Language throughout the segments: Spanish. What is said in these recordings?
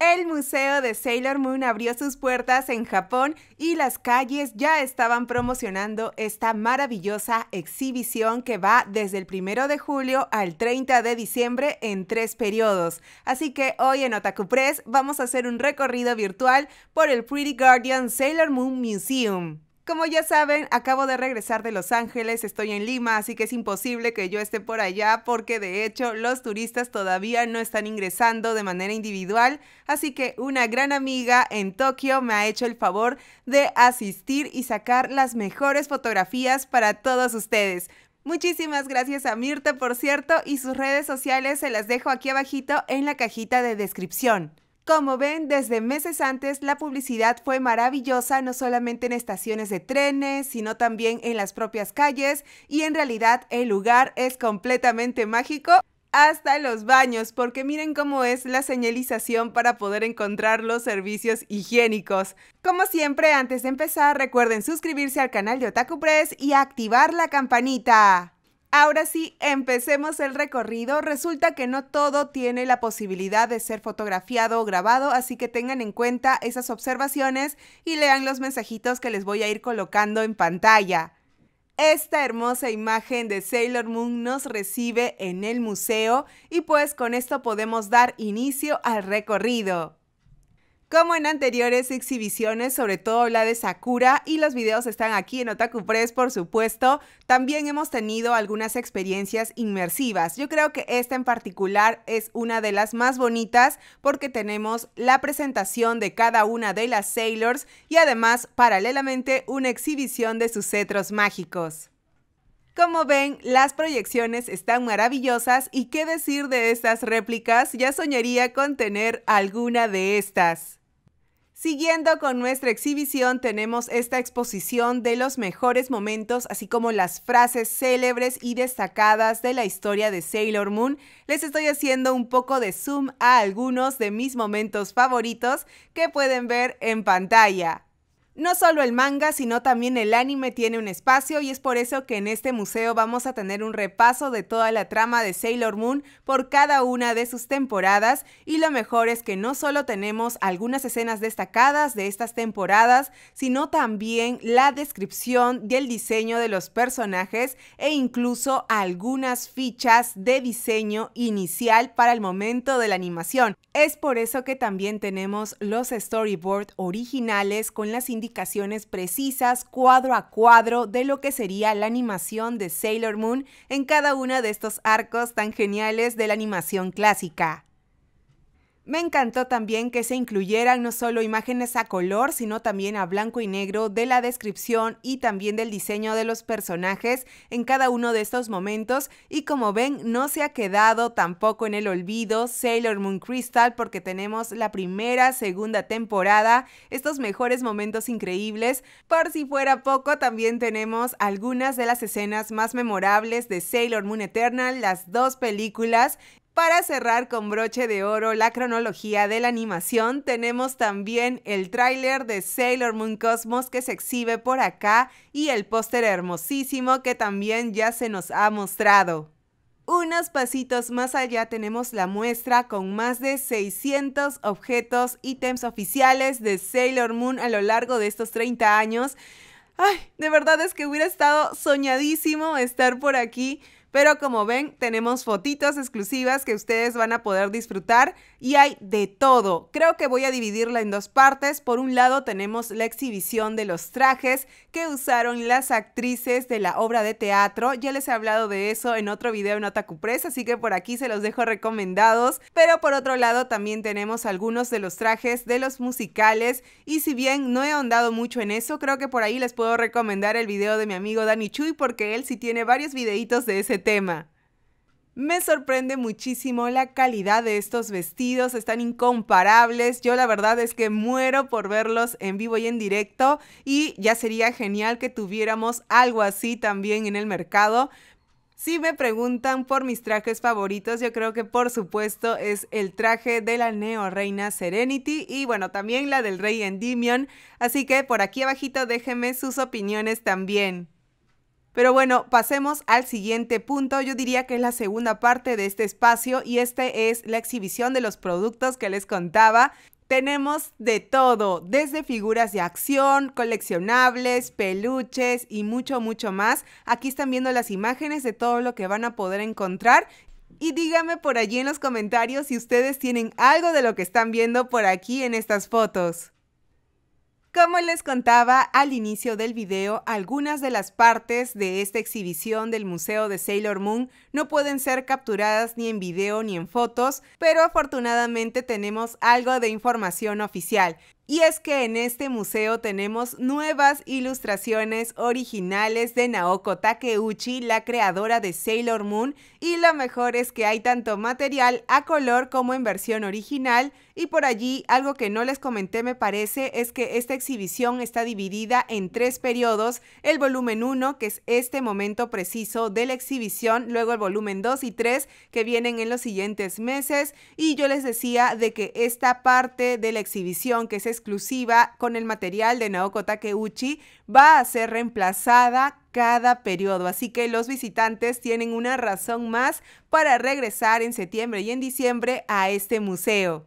El Museo de Sailor Moon abrió sus puertas en Japón y las calles ya estaban promocionando esta maravillosa exhibición que va desde el 1 de julio al 30 de diciembre en tres periodos. Así que hoy en Otaku Press vamos a hacer un recorrido virtual por el Pretty Guardian Sailor Moon Museum. Como ya saben, acabo de regresar de Los Ángeles, estoy en Lima, así que es imposible que yo esté por allá porque de hecho los turistas todavía no están ingresando de manera individual, así que una gran amiga en Tokio me ha hecho el favor de asistir y sacar las mejores fotografías para todos ustedes. Muchísimas gracias a Mirta, por cierto, y sus redes sociales se las dejo aquí abajito en la cajita de descripción. Como ven, desde meses antes la publicidad fue maravillosa, no solamente en estaciones de trenes, sino también en las propias calles, y en realidad el lugar es completamente mágico hasta los baños, porque miren cómo es la señalización para poder encontrar los servicios higiénicos. Como siempre, antes de empezar, recuerden suscribirse al canal de Otaku Press y activar la campanita. Ahora sí, empecemos el recorrido. Resulta que no todo tiene la posibilidad de ser fotografiado o grabado, así que tengan en cuenta esas observaciones y lean los mensajitos que les voy a ir colocando en pantalla. Esta hermosa imagen de Sailor Moon nos recibe en el museo y pues con esto podemos dar inicio al recorrido. Como en anteriores exhibiciones, sobre todo la de Sakura y los videos están aquí en Otaku Press, por supuesto, también hemos tenido algunas experiencias inmersivas. Yo creo que esta en particular es una de las más bonitas porque tenemos la presentación de cada una de las Sailors y además paralelamente una exhibición de sus cetros mágicos. Como ven, las proyecciones están maravillosas y qué decir de estas réplicas, ya soñaría con tener alguna de estas. Siguiendo con nuestra exhibición tenemos esta exposición de los mejores momentos, así como las frases célebres y destacadas de la historia de Sailor Moon. Les estoy haciendo un poco de zoom a algunos de mis momentos favoritos que pueden ver en pantalla. No solo el manga, sino también el anime tiene un espacio y es por eso que en este museo vamos a tener un repaso de toda la trama de Sailor Moon por cada una de sus temporadas y lo mejor es que no solo tenemos algunas escenas destacadas de estas temporadas, sino también la descripción del diseño de los personajes e incluso algunas fichas de diseño inicial para el momento de la animación. Es por eso que también tenemos los storyboard originales con las indicaciones indicaciones precisas cuadro a cuadro de lo que sería la animación de Sailor Moon en cada uno de estos arcos tan geniales de la animación clásica. Me encantó también que se incluyeran no solo imágenes a color, sino también a blanco y negro de la descripción y también del diseño de los personajes en cada uno de estos momentos. Y como ven, no se ha quedado tampoco en el olvido Sailor Moon Crystal porque tenemos la primera, segunda temporada, estos mejores momentos increíbles. Por si fuera poco, también tenemos algunas de las escenas más memorables de Sailor Moon Eternal, las dos películas, para cerrar con broche de oro la cronología de la animación, tenemos también el tráiler de Sailor Moon Cosmos que se exhibe por acá y el póster hermosísimo que también ya se nos ha mostrado. Unos pasitos más allá tenemos la muestra con más de 600 objetos, ítems oficiales de Sailor Moon a lo largo de estos 30 años. Ay, de verdad es que hubiera estado soñadísimo estar por aquí pero como ven, tenemos fotitos exclusivas que ustedes van a poder disfrutar y hay de todo. Creo que voy a dividirla en dos partes. Por un lado tenemos la exhibición de los trajes que usaron las actrices de la obra de teatro. Ya les he hablado de eso en otro video en Otaku Press, así que por aquí se los dejo recomendados. Pero por otro lado también tenemos algunos de los trajes de los musicales y si bien no he ahondado mucho en eso, creo que por ahí les puedo recomendar el video de mi amigo Dani Chuy porque él sí tiene varios videitos de ese tema. Me sorprende muchísimo la calidad de estos vestidos, están incomparables. Yo la verdad es que muero por verlos en vivo y en directo y ya sería genial que tuviéramos algo así también en el mercado. Si me preguntan por mis trajes favoritos, yo creo que por supuesto es el traje de la Neo Reina Serenity y bueno, también la del Rey Endymion. Así que por aquí abajito déjenme sus opiniones también. Pero bueno, pasemos al siguiente punto. Yo diría que es la segunda parte de este espacio y este es la exhibición de los productos que les contaba. Tenemos de todo, desde figuras de acción, coleccionables, peluches y mucho, mucho más. Aquí están viendo las imágenes de todo lo que van a poder encontrar y díganme por allí en los comentarios si ustedes tienen algo de lo que están viendo por aquí en estas fotos. Como les contaba al inicio del video, algunas de las partes de esta exhibición del Museo de Sailor Moon no pueden ser capturadas ni en video ni en fotos, pero afortunadamente tenemos algo de información oficial. Y es que en este museo tenemos nuevas ilustraciones originales de Naoko Takeuchi, la creadora de Sailor Moon, y lo mejor es que hay tanto material a color como en versión original, y por allí, algo que no les comenté me parece es que esta exhibición está dividida en tres periodos. El volumen 1, que es este momento preciso de la exhibición, luego el volumen 2 y 3, que vienen en los siguientes meses. Y yo les decía de que esta parte de la exhibición, que es exclusiva con el material de Naoko Takeuchi, va a ser reemplazada cada periodo, así que los visitantes tienen una razón más para regresar en septiembre y en diciembre a este museo.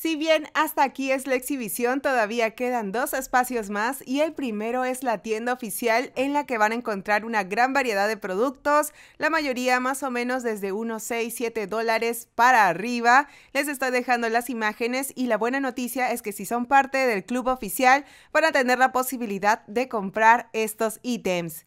Si bien hasta aquí es la exhibición, todavía quedan dos espacios más y el primero es la tienda oficial en la que van a encontrar una gran variedad de productos, la mayoría más o menos desde unos 6, 7 dólares para arriba. Les estoy dejando las imágenes y la buena noticia es que si son parte del club oficial van a tener la posibilidad de comprar estos ítems.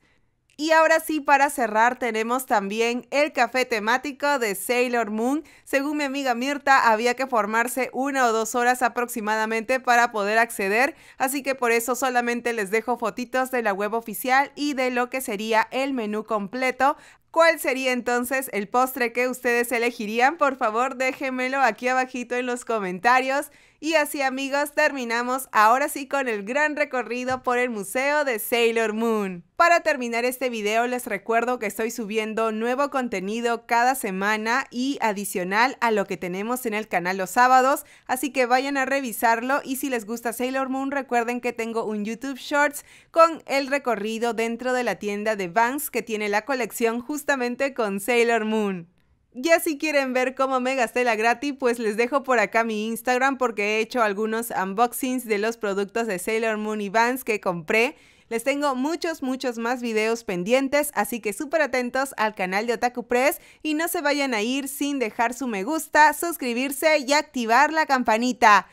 Y ahora sí, para cerrar, tenemos también el café temático de Sailor Moon. Según mi amiga Mirta, había que formarse una o dos horas aproximadamente para poder acceder, así que por eso solamente les dejo fotitos de la web oficial y de lo que sería el menú completo. ¿Cuál sería entonces el postre que ustedes elegirían? Por favor, déjenmelo aquí abajito en los comentarios. Y así amigos terminamos ahora sí con el gran recorrido por el Museo de Sailor Moon. Para terminar este video les recuerdo que estoy subiendo nuevo contenido cada semana y adicional a lo que tenemos en el canal los sábados, así que vayan a revisarlo y si les gusta Sailor Moon recuerden que tengo un YouTube Shorts con el recorrido dentro de la tienda de Banks que tiene la colección justamente con Sailor Moon. Ya si quieren ver cómo me gasté la gratis, pues les dejo por acá mi Instagram porque he hecho algunos unboxings de los productos de Sailor Moon y Vans que compré. Les tengo muchos, muchos más videos pendientes, así que súper atentos al canal de Otaku Press y no se vayan a ir sin dejar su me gusta, suscribirse y activar la campanita.